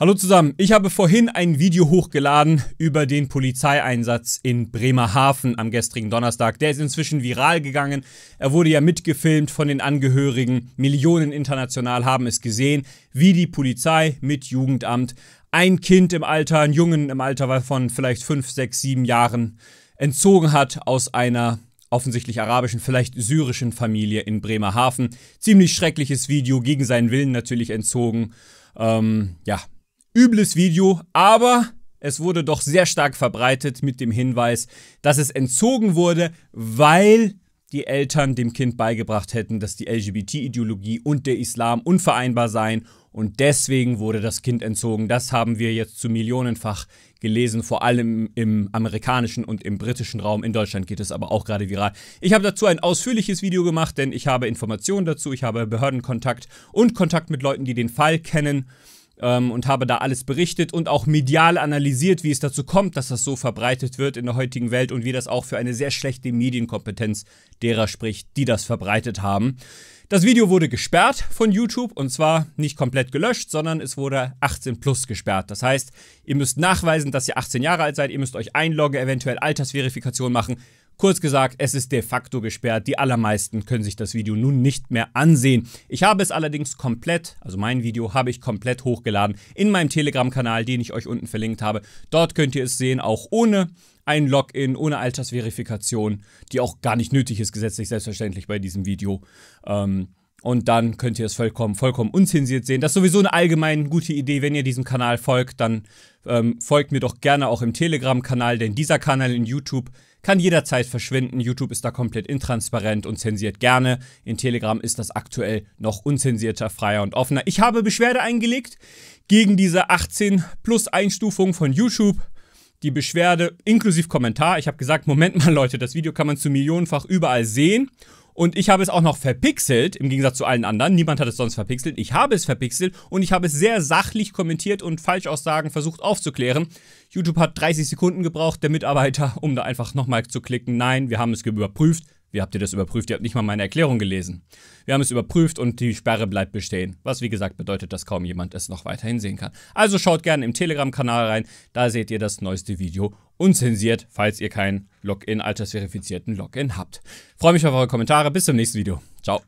Hallo zusammen, ich habe vorhin ein Video hochgeladen über den Polizeieinsatz in Bremerhaven am gestrigen Donnerstag. Der ist inzwischen viral gegangen. Er wurde ja mitgefilmt von den Angehörigen. Millionen international haben es gesehen, wie die Polizei mit Jugendamt ein Kind im Alter, einen Jungen im Alter von vielleicht 5, 6, 7 Jahren entzogen hat aus einer offensichtlich arabischen, vielleicht syrischen Familie in Bremerhaven. Ziemlich schreckliches Video, gegen seinen Willen natürlich entzogen. Ähm, ja, übles Video, aber es wurde doch sehr stark verbreitet mit dem Hinweis, dass es entzogen wurde, weil die Eltern dem Kind beigebracht hätten, dass die LGBT-Ideologie und der Islam unvereinbar seien und deswegen wurde das Kind entzogen. Das haben wir jetzt zu millionenfach gelesen, vor allem im amerikanischen und im britischen Raum. In Deutschland geht es aber auch gerade viral. Ich habe dazu ein ausführliches Video gemacht, denn ich habe Informationen dazu, ich habe Behördenkontakt und Kontakt mit Leuten, die den Fall kennen ähm, und habe da alles berichtet und auch medial analysiert, wie es dazu kommt, dass das so verbreitet wird in der heutigen Welt und wie das auch für eine sehr schlechte Medienkompetenz derer spricht, die das verbreitet haben. Das Video wurde gesperrt von YouTube und zwar nicht komplett gelöscht, sondern es wurde 18 plus gesperrt. Das heißt, ihr müsst nachweisen, dass ihr 18 Jahre alt seid, ihr müsst euch einloggen, eventuell Altersverifikation machen Kurz gesagt, es ist de facto gesperrt. Die allermeisten können sich das Video nun nicht mehr ansehen. Ich habe es allerdings komplett, also mein Video habe ich komplett hochgeladen in meinem Telegram-Kanal, den ich euch unten verlinkt habe. Dort könnt ihr es sehen, auch ohne ein Login, ohne Altersverifikation, die auch gar nicht nötig ist, gesetzlich selbstverständlich bei diesem Video. Ähm, und dann könnt ihr es vollkommen, vollkommen unzensiert sehen. Das ist sowieso eine allgemein gute Idee, wenn ihr diesem Kanal folgt, dann ähm, folgt mir doch gerne auch im Telegram-Kanal, denn dieser Kanal in YouTube kann jederzeit verschwinden. YouTube ist da komplett intransparent und zensiert gerne. In Telegram ist das aktuell noch unzensierter, freier und offener. Ich habe Beschwerde eingelegt gegen diese 18 plus Einstufung von YouTube. Die Beschwerde inklusive Kommentar. Ich habe gesagt, Moment mal Leute, das Video kann man zu millionenfach überall sehen und ich habe es auch noch verpixelt, im Gegensatz zu allen anderen. Niemand hat es sonst verpixelt. Ich habe es verpixelt und ich habe es sehr sachlich kommentiert und Falschaussagen versucht aufzuklären. YouTube hat 30 Sekunden gebraucht, der Mitarbeiter, um da einfach nochmal zu klicken. Nein, wir haben es überprüft. Wie habt ihr das überprüft? Ihr habt nicht mal meine Erklärung gelesen. Wir haben es überprüft und die Sperre bleibt bestehen. Was wie gesagt bedeutet, dass kaum jemand es noch weiterhin sehen kann. Also schaut gerne im Telegram-Kanal rein, da seht ihr das neueste Video unzensiert, falls ihr keinen Login, altersverifizierten Login habt. Freue mich auf eure Kommentare. Bis zum nächsten Video. Ciao.